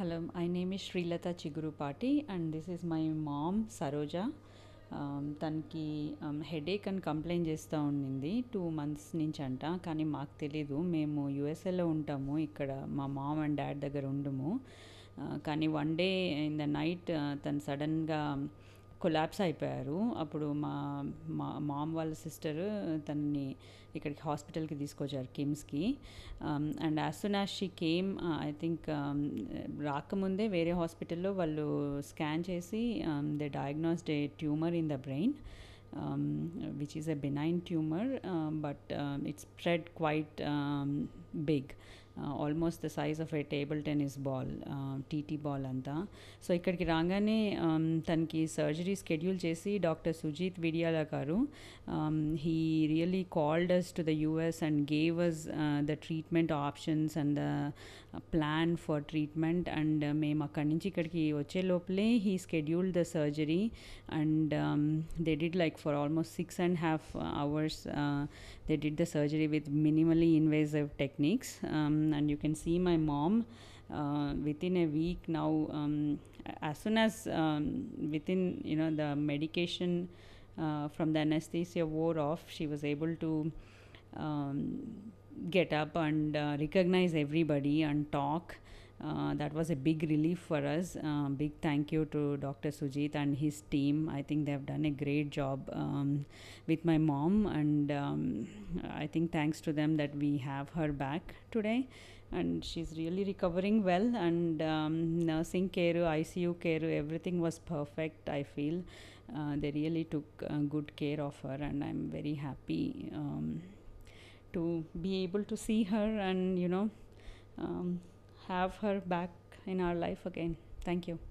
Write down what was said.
Hello my name Srilatha Chigurupati and this is my mom Saroja um, తనకి headache um, అని complaint చేస్తూ ఉండింది two months నుంచి అంట కానీ మాకు తెలీదు మేము యుఎస్ఏలో ఉంటాము ఇక్కడ మా మామ్ అండ్ డాడ్ దగ్గర ఉండము uh, కానీ one day in the night uh, తను సడన్గా కొలాప్స్ అయిపోయారు అప్పుడు మా మా మామ్ వాళ్ళ సిస్టర్ తనని ఇక్కడికి హాస్పిటల్కి తీసుకొచ్చారు కిమ్స్కి and as soon as she came I think రాకముందే వేరే హాస్పిటల్లో వాళ్ళు స్కాన్ చేసి they diagnosed a tumour in the brain which is a benign tumour but it's spread quite big Uh, almost the size of a table tennis ball tt uh, ball and anta so ikkadiki raangane um, tanki surgery schedule chesi dr sujit vidyala garu um, he really called us to the us and gave us uh, the treatment options and the plan for treatment and uh, mem akkadi nunchi ikkadiki vache he scheduled the surgery and um, they did like for almost six and a half hours they did the surgery with minimally invasive techniques um, um, and you can see my mom uh, within a week now um, as soon as um, within you know the medication uh, from the anesthesia wore off she was able to um, get up and uh, recognize everybody and talk uh, that was a big relief for us. Uh, big thank you to Dr. Sujit and his team. I think they have done a great job um, with my mom, and um, think thanks to them that we have her back today and she's really recovering well and um, nursing care icu care everything was perfect i feel uh, they really took uh, good care of her and i'm very happy um, to be able to see her and you know um, have her back in our life again thank you